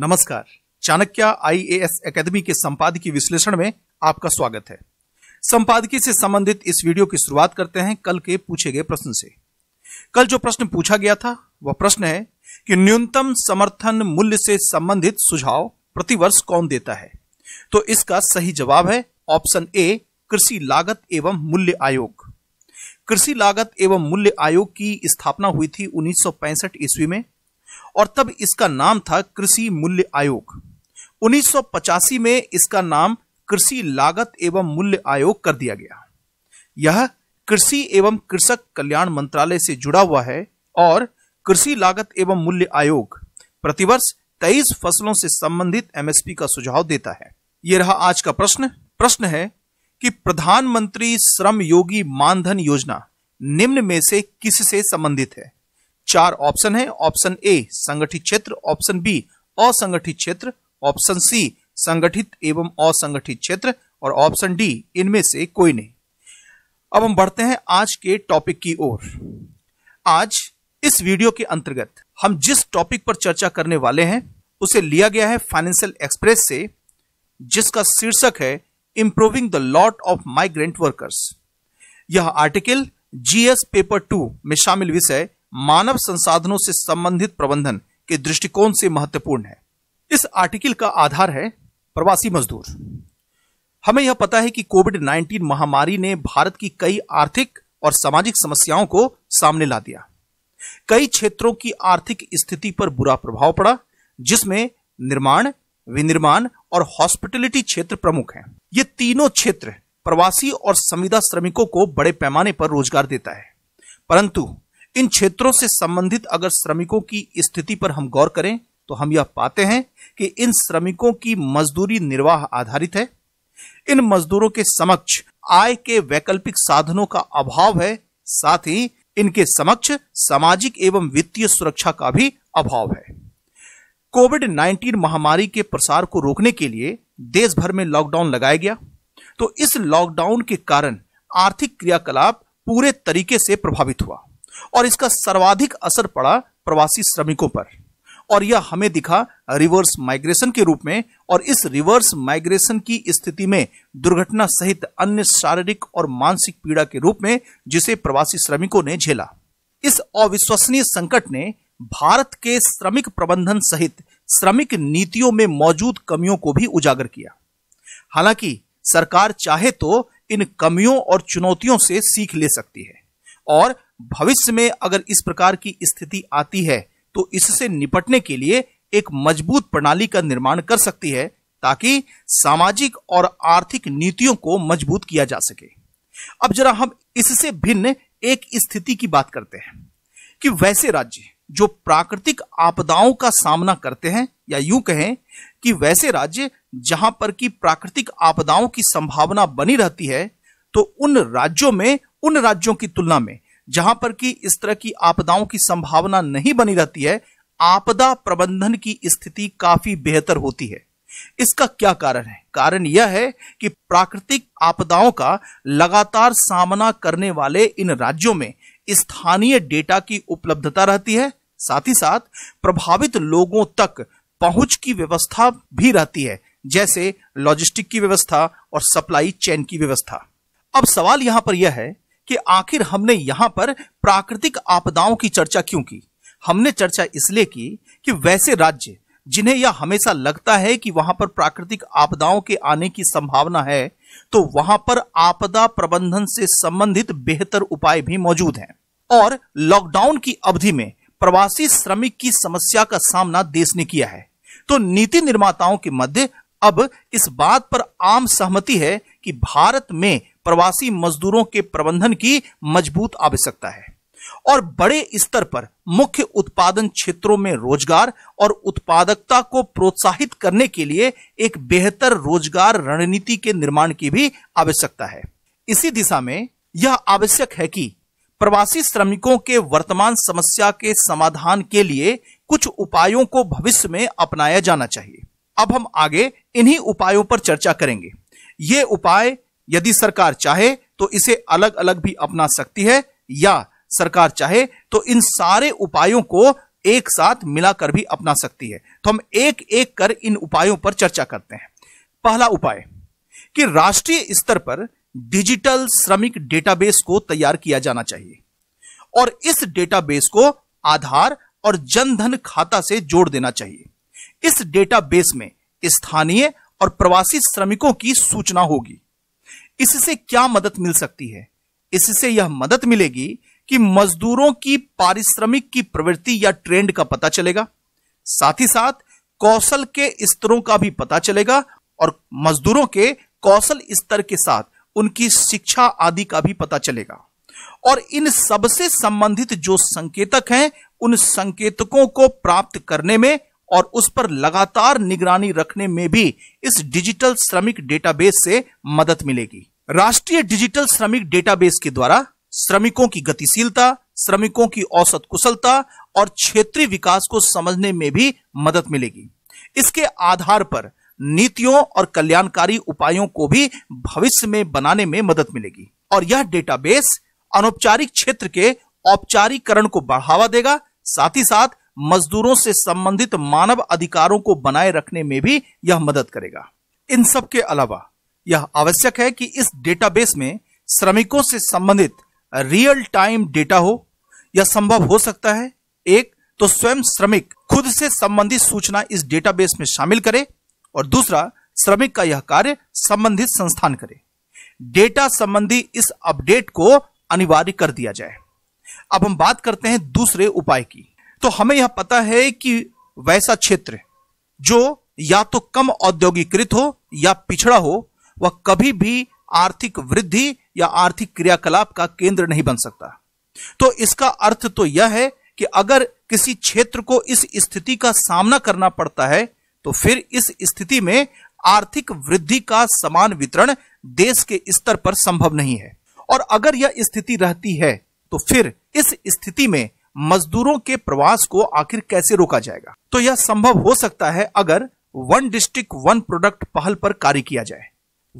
नमस्कार Chanakya IAS academy के संपादकीय विश्लेषण में आपका स्वागत है संपादकीय से संबंधित इस वीडियो की शुरुआत करते हैं कल के पूछे गए प्रश्न से कल जो प्रश्न पूछा गया था वह प्रश्न है कि न्यूनतम समर्थन मूल्य से संबंधित सुझाव प्रतिवर्ष कौन देता है तो इसका सही जवाब है ऑप्शन ए कृषि लागत एवं मूल्य आयोग कृषि लागत एवं मूल्य आयोग की स्थापना हुई थी 1965 ईस्वी में और तब इसका नाम था कृषि मूल्य आयोग उन्नीस में इसका नाम कृषि लागत एवं मूल्य आयोग कर दिया गया यह कृषि एवं कृषक कल्याण मंत्रालय से जुड़ा हुआ है और कृषि लागत एवं मूल्य आयोग प्रतिवर्ष तेईस फसलों से संबंधित एमएसपी का सुझाव देता है यह रहा आज का प्रश्न प्रश्न है कि प्रधानमंत्री श्रम योगी मानधन योजना निम्न में से किससे संबंधित है चार ऑप्शन है ऑप्शन ए संगठित क्षेत्र ऑप्शन बी असंगठित क्षेत्र ऑप्शन सी संगठित एवं असंगठित क्षेत्र और ऑप्शन डी इनमें से कोई नहीं अब हम बढ़ते हैं आज के टॉपिक की ओर आज इस वीडियो के अंतर्गत हम जिस टॉपिक पर चर्चा करने वाले हैं उसे लिया गया है फाइनेंशियल एक्सप्रेस से जिसका शीर्षक है improving the lot of migrant workers यह आर्टिकल जीएस पेपर टू में शामिल विषय मानव संसाधनों से संबंधित प्रबंधन के दृष्टिकोण से महत्वपूर्ण है इस आर्टिकल का आधार है प्रवासी मजदूर हमें यह पता है कि कोविड 19 महामारी ने भारत की कई आर्थिक और सामाजिक समस्याओं को सामने ला दिया कई क्षेत्रों की आर्थिक स्थिति पर बुरा प्रभाव पड़ा जिसमें निर्माण विनिर्माण और हॉस्पिटलिटी क्षेत्र प्रमुख हैं ये तीनों क्षेत्र प्रवासी और संविदा श्रमिकों को बड़े पैमाने पर रोजगार देता है परंतु इन क्षेत्रों से संबंधित अगर श्रमिकों की स्थिति पर हम गौर करें तो हम यह पाते हैं कि इन श्रमिकों की मजदूरी निर्वाह आधारित है इन मजदूरों के समक्ष आय के वैकल्पिक साधनों का अभाव है साथ ही इनके समक्ष सामाजिक एवं वित्तीय सुरक्षा का भी अभाव है कोविड 19 महामारी के प्रसार को रोकने के लिए देश भर में लॉकडाउन लगाया गया तो इस लॉकडाउन के कारण आर्थिक क्रियाकलाप पूरे तरीके से प्रभावित हुआ और इसका सर्वाधिक असर पड़ा प्रवासी श्रमिकों पर और यह हमें दिखा रिवर्स माइग्रेशन के रूप में और इस रिवर्स माइग्रेशन की स्थिति में दुर्घटना सहित अन्य शारीरिक और मानसिक पीड़ा के रूप में जिसे प्रवासी श्रमिकों ने झेला इस अविश्वसनीय संकट ने भारत के श्रमिक प्रबंधन सहित श्रमिक नीतियों में मौजूद कमियों को भी उजागर किया हालांकि सरकार चाहे तो इन कमियों और चुनौतियों से सीख ले सकती है और भविष्य में अगर इस प्रकार की स्थिति आती है तो इससे निपटने के लिए एक मजबूत प्रणाली का निर्माण कर सकती है ताकि सामाजिक और आर्थिक नीतियों को मजबूत किया जा सके अब जरा हम इससे भिन्न एक स्थिति की बात करते हैं कि वैसे राज्य जो प्राकृतिक आपदाओं का सामना करते हैं या यूं कहें कि वैसे राज्य जहां पर की प्राकृतिक आपदाओं की संभावना बनी रहती है तो उन राज्यों में उन राज्यों की तुलना में जहां पर कि इस तरह की आपदाओं की संभावना नहीं बनी रहती है आपदा प्रबंधन की स्थिति काफी बेहतर होती है इसका क्या कारण है कारण यह है कि प्राकृतिक आपदाओं का लगातार सामना करने वाले इन राज्यों में स्थानीय डेटा की उपलब्धता रहती है साथ ही साथ प्रभावित लोगों तक पहुंच की व्यवस्था भी रहती है जैसे लॉजिस्टिक की व्यवस्था और सप्लाई चेन की व्यवस्था अब सवाल यहां पर यह है कि आखिर हमने यहां पर प्राकृतिक आपदाओं की चर्चा क्यों की हमने चर्चा इसलिए की कि वैसे राज्य जिन्हें यह हमेशा लगता है कि वहां पर प्राकृतिक आपदाओं के आने की संभावना है तो वहां पर आपदा प्रबंधन से संबंधित बेहतर उपाय भी मौजूद हैं और लॉकडाउन की अवधि में प्रवासी श्रमिक की समस्या का सामना देश ने किया है तो नीति निर्माताओं के मध्य अब इस बात पर आम सहमति है कि भारत में प्रवासी मजदूरों के प्रबंधन की मजबूत आवश्यकता है और बड़े स्तर पर मुख्य उत्पादन क्षेत्रों में रोजगार और उत्पादकता को प्रोत्साहित करने के लिए एक बेहतर रोजगार रणनीति के निर्माण की भी आवश्यकता है इसी दिशा में यह आवश्यक है कि प्रवासी श्रमिकों के वर्तमान समस्या के समाधान के लिए कुछ उपायों को भविष्य में अपनाया जाना चाहिए अब हम आगे इन्हीं उपायों पर चर्चा करेंगे ये उपाय यदि सरकार चाहे तो इसे अलग अलग भी अपना सकती है या सरकार चाहे तो इन सारे उपायों को एक साथ मिलाकर भी अपना सकती है तो हम एक एक कर इन उपायों पर चर्चा करते हैं पहला उपाय कि राष्ट्रीय स्तर पर डिजिटल श्रमिक डेटाबेस को तैयार किया जाना चाहिए और इस डेटाबेस को आधार और जनधन खाता से जोड़ देना चाहिए इस डेटाबेस में स्थानीय और प्रवासी श्रमिकों की सूचना होगी इससे क्या मदद मिल सकती है इससे यह मदद मिलेगी कि मजदूरों की पारिश्रमिक की प्रवृत्ति या ट्रेंड का पता चलेगा साथ ही साथ कौशल के स्तरों का भी पता चलेगा और मजदूरों के कौशल स्तर के साथ उनकी शिक्षा आदि का भी पता चलेगा और इन सबसे संबंधित जो संकेतक हैं उन संकेतकों को प्राप्त करने में और उस पर लगातार निगरानी रखने में भी इस डिजिटल श्रमिक डेटाबेस से मदद मिलेगी राष्ट्रीय डिजिटल श्रमिक डेटाबेस के द्वारा श्रमिकों की गतिशीलता श्रमिकों की औसत कुशलता और क्षेत्रीय विकास को समझने में भी मदद मिलेगी इसके आधार पर नीतियों और कल्याणकारी उपायों को भी भविष्य में बनाने में मदद मिलेगी और यह डेटाबेस अनौपचारिक क्षेत्र के औपचारिकरण को बढ़ावा देगा साथ ही साथ मजदूरों से संबंधित मानव अधिकारों को बनाए रखने में भी यह मदद करेगा इन सब के अलावा यह आवश्यक है कि इस डेटाबेस में श्रमिकों से संबंधित रियल टाइम डेटा हो यह संभव हो सकता है एक तो स्वयं श्रमिक खुद से संबंधित सूचना इस डेटाबेस में शामिल करे और दूसरा श्रमिक का यह कार्य संबंधित संस्थान करे डेटा संबंधी इस अपडेट को अनिवार्य कर दिया जाए अब हम बात करते हैं दूसरे उपाय की तो हमें यह पता है कि वैसा क्षेत्र जो या तो कम औद्योगिकृत हो या पिछड़ा हो वह कभी भी आर्थिक वृद्धि या आर्थिक क्रियाकलाप का केंद्र नहीं बन सकता तो इसका अर्थ तो यह है कि अगर किसी क्षेत्र को इस स्थिति का सामना करना पड़ता है तो फिर इस स्थिति में आर्थिक वृद्धि का समान वितरण देश के स्तर पर संभव नहीं है और अगर यह स्थिति रहती है तो फिर इस स्थिति में मजदूरों के प्रवास को आखिर कैसे रोका जाएगा तो यह संभव हो सकता है अगर वन डिस्ट्रिक्ट वन प्रोडक्ट पहल पर कार्य किया जाए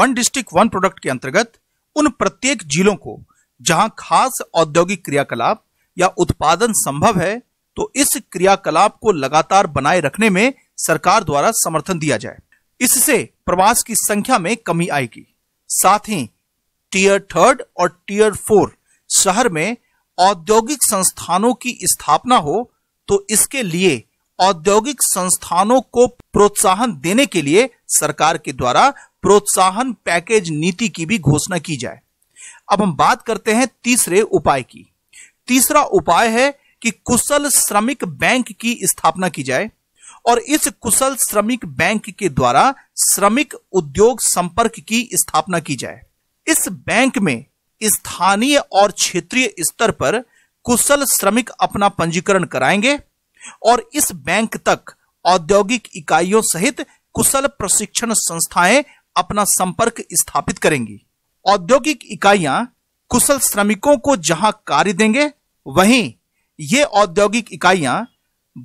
वन डिस्ट्रिक्ट वन प्रोडक्ट के अंतर्गत उन प्रत्येक जिलों को जहां खास औद्योगिक क्रियाकलाप या उत्पादन संभव है तो इस क्रियाकलाप को लगातार बनाए रखने में सरकार द्वारा समर्थन दिया जाए इससे प्रवास की संख्या में कमी आएगी साथ ही टीयर थर्ड और टीयर फोर शहर में औद्योगिक संस्थानों की स्थापना हो तो इसके लिए औद्योगिक संस्थानों को प्रोत्साहन देने के लिए सरकार के द्वारा प्रोत्साहन पैकेज नीति की भी घोषणा की जाए अब हम बात करते हैं तीसरे उपाय की तीसरा उपाय है कि कुशल श्रमिक बैंक की स्थापना की जाए और इस कुशल श्रमिक बैंक के द्वारा श्रमिक उद्योग संपर्क की स्थापना की जाए इस बैंक में स्थानीय और क्षेत्रीय स्तर पर कुशल श्रमिक अपना पंजीकरण कराएंगे और इस बैंक तक औद्योगिक इकाइयों सहित कुशल प्रशिक्षण संस्थाएं अपना संपर्क स्थापित करेंगी औद्योगिक इकाइयां कुशल श्रमिकों को जहां कार्य देंगे वहीं ये औद्योगिक इकाइयां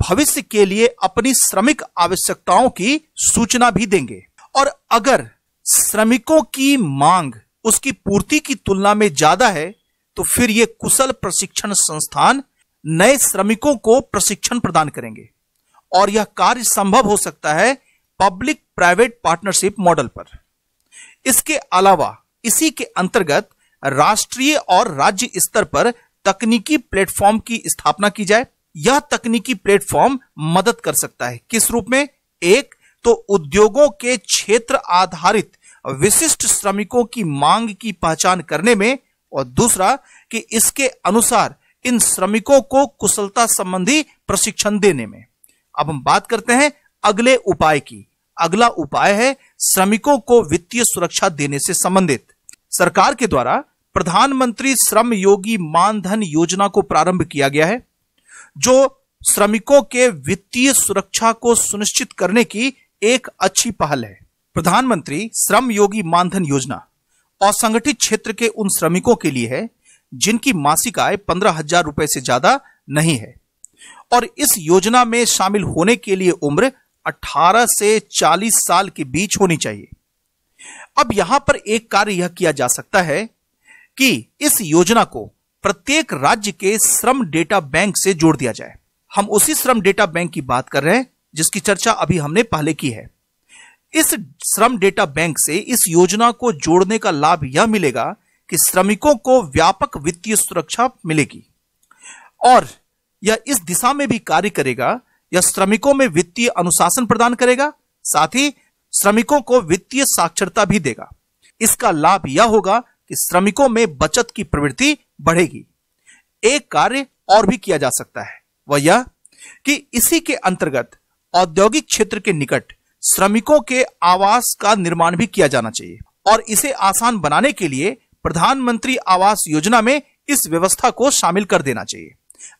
भविष्य के लिए अपनी श्रमिक आवश्यकताओं की सूचना भी देंगे और अगर श्रमिकों की मांग उसकी पूर्ति की तुलना में ज्यादा है तो फिर ये कुशल प्रशिक्षण संस्थान नए श्रमिकों को प्रशिक्षण प्रदान करेंगे और यह कार्य संभव हो सकता है पब्लिक प्राइवेट पार्टनरशिप मॉडल पर इसके अलावा इसी के अंतर्गत राष्ट्रीय और राज्य स्तर पर तकनीकी प्लेटफॉर्म की स्थापना की जाए यह तकनीकी प्लेटफॉर्म मदद कर सकता है किस रूप में एक तो उद्योगों के क्षेत्र आधारित विशिष्ट श्रमिकों की मांग की पहचान करने में और दूसरा कि इसके अनुसार इन श्रमिकों को कुशलता संबंधी प्रशिक्षण देने में अब हम बात करते हैं अगले उपाय की अगला उपाय है श्रमिकों को वित्तीय सुरक्षा देने से संबंधित सरकार के द्वारा प्रधानमंत्री श्रम योगी मानधन योजना को प्रारंभ किया गया है जो श्रमिकों के वित्तीय सुरक्षा को सुनिश्चित करने की एक अच्छी पहल है प्रधानमंत्री श्रम योगी मानधन योजना असंगठित क्षेत्र के उन श्रमिकों के लिए है जिनकी मासिक आय पंद्रह हजार रुपए से ज्यादा नहीं है और इस योजना में शामिल होने के लिए उम्र 18 से 40 साल के बीच होनी चाहिए अब यहां पर एक कार्य यह किया जा सकता है कि इस योजना को प्रत्येक राज्य के श्रम डेटा बैंक से जोड़ दिया जाए हम उसी श्रम डेटा बैंक की बात कर रहे हैं जिसकी चर्चा अभी हमने पहले की है इस श्रम डेटा बैंक से इस योजना को जोड़ने का लाभ यह मिलेगा कि श्रमिकों को व्यापक वित्तीय सुरक्षा मिलेगी और यह इस दिशा में भी कार्य करेगा यह श्रमिकों में वित्तीय अनुशासन प्रदान करेगा साथ ही श्रमिकों को वित्तीय साक्षरता भी देगा इसका लाभ यह होगा कि श्रमिकों में बचत की प्रवृत्ति बढ़ेगी एक कार्य और भी किया जा सकता है वह यह कि इसी के अंतर्गत औद्योगिक क्षेत्र के निकट श्रमिकों के आवास का निर्माण भी किया जाना चाहिए और इसे आसान बनाने के लिए प्रधानमंत्री आवास योजना में इस व्यवस्था को शामिल कर देना चाहिए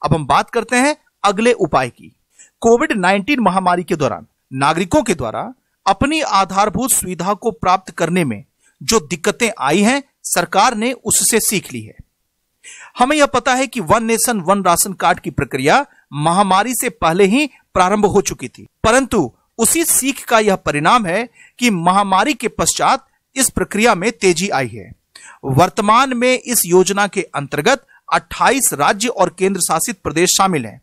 अब हम बात करते हैं अगले उपाय की कोविड 19 महामारी के दौरान नागरिकों के द्वारा अपनी आधारभूत सुविधा को प्राप्त करने में जो दिक्कतें आई हैं सरकार ने उससे सीख ली है हमें यह पता है कि one nation one ration card की प्रक्रिया महामारी से पहले ही प्रारंभ हो चुकी थी परंतु उसी सीख का यह परिणाम है कि महामारी के पश्चात इस प्रक्रिया में तेजी आई है वर्तमान में इस योजना के अंतर्गत 28 राज्य और केंद्र शासित प्रदेश शामिल हैं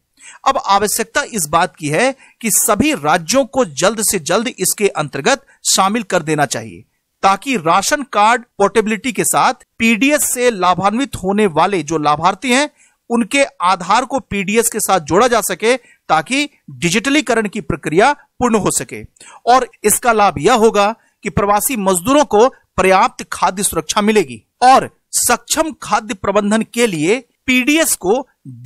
अब आवश्यकता इस बात की है कि सभी राज्यों को जल्द से जल्द इसके अंतर्गत शामिल कर देना चाहिए ताकि राशन कार्ड पोर्टेबिलिटी के साथ पीडीएस से लाभान्वित होने वाले जो लाभार्थी हैं उनके आधार को पीडीएस के साथ जोड़ा जा सके ताकि डिजिटलीकरण की प्रक्रिया पूर्ण हो सके और इसका लाभ यह होगा कि प्रवासी मजदूरों को पर्याप्त खाद्य सुरक्षा मिलेगी और सक्षम खाद्य प्रबंधन के लिए पीडीएस को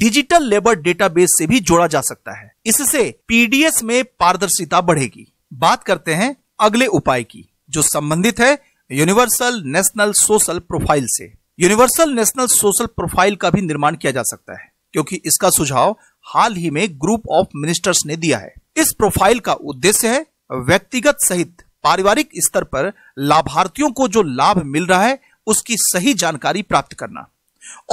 डिजिटल लेबर डेटाबेस से भी जोड़ा जा सकता है इससे पीडीएस में पारदर्शिता बढ़ेगी बात करते हैं अगले उपाय की जो संबंधित है यूनिवर्सल नेशनल सोशल प्रोफाइल से यूनिवर्सल नेशनल सोशल प्रोफाइल का भी निर्माण किया जा सकता है क्योंकि इसका सुझाव हाल ही में ग्रुप ऑफ मिनिस्टर्स ने दिया है इस प्रोफाइल का उद्देश्य है व्यक्तिगत सहित पारिवारिक स्तर पर लाभार्थियों को जो लाभ मिल रहा है उसकी सही जानकारी प्राप्त करना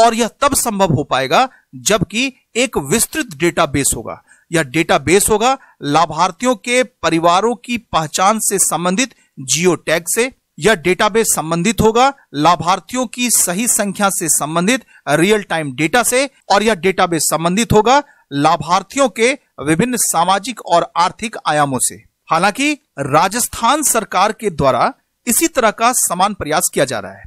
और यह तब संभव हो पाएगा जबकि एक विस्तृत डेटाबेस होगा यह डेटाबेस होगा लाभार्थियों के परिवारों की पहचान से संबंधित जियो टैग से यह डेटाबेस संबंधित होगा लाभार्थियों की सही संख्या से संबंधित रियल टाइम डेटा से और यह डेटाबेस संबंधित होगा लाभार्थियों के विभिन्न सामाजिक और आर्थिक आयामों से हालांकि राजस्थान सरकार के द्वारा इसी तरह का समान प्रयास किया जा रहा है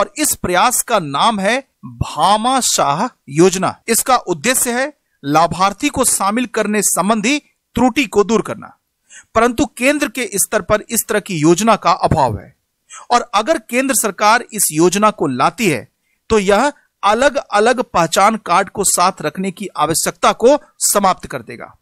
और इस प्रयास का नाम है भामा शाह योजना इसका उद्देश्य है लाभार्थी को शामिल करने संबंधी त्रुटि को दूर करना परंतु केंद्र के स्तर पर इस तरह की योजना का अभाव है और अगर केंद्र सरकार इस योजना को लाती है तो यह अलग अलग पहचान कार्ड को साथ रखने की आवश्यकता को समाप्त कर देगा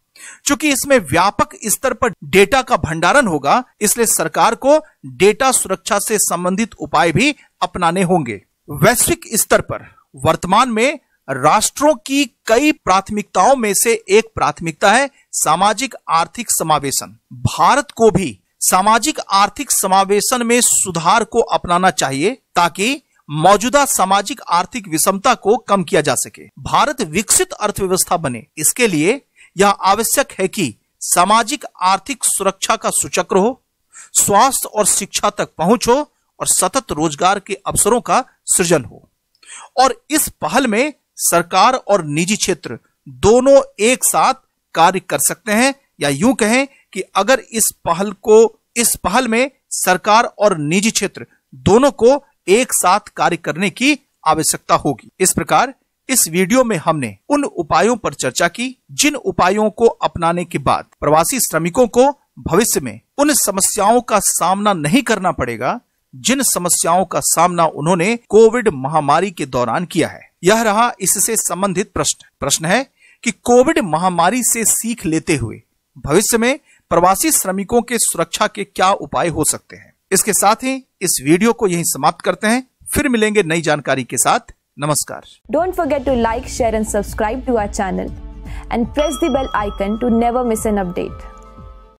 चूंकि इसमें व्यापक स्तर पर डेटा का भंडारण होगा इसलिए सरकार को डेटा सुरक्षा से संबंधित उपाय भी अपनाने होंगे वैश्विक स्तर पर वर्तमान में राष्ट्रों की कई प्राथमिकताओं में से एक प्राथमिकता है सामाजिक आर्थिक समावेशन भारत को भी सामाजिक आर्थिक समावेशन में सुधार को अपनाना चाहिए ताकि मौजूदा सामाजिक आर्थिक विषमता को कम किया जा सके भारत विकसित अर्थव्यवस्था बने इसके लिए यह आवश्यक है कि सामाजिक आर्थिक सुरक्षा का सुचक्र हो स्वास्थ्य और शिक्षा तक पहुंच हो और सतत रोजगार के अवसरों का सृजन हो और इस पहल में सरकार और निजी क्षेत्र दोनों एक साथ कार्य कर सकते हैं या यूं कहें कि अगर इस पहल को इस पहल में सरकार और निजी क्षेत्र दोनों को एक साथ कार्य करने की आवश्यकता होगी इस प्रकार इस वीडियो में हमने उन उपायों पर चर्चा की जिन उपायों को अपनाने के बाद प्रवासी श्रमिकों को भविष्य में उन समस्याओं का सामना नहीं करना पड़ेगा जिन समस्याओं का सामना उन्होंने कोविड महामारी के दौरान किया है यह रहा इससे संबंधित प्रश्न प्रश्न है कि कोविड महामारी से सीख लेते हुए भविष्य में प्रवासी श्रमिकों के सुरक्षा के क्या उपाय हो सकते हैं इसके साथ ही इस वीडियो को यही समाप्त करते हैं फिर मिलेंगे नई जानकारी के साथ नमस्कार don't forget to like share and subscribe to our channel and press the bell icon to never miss an update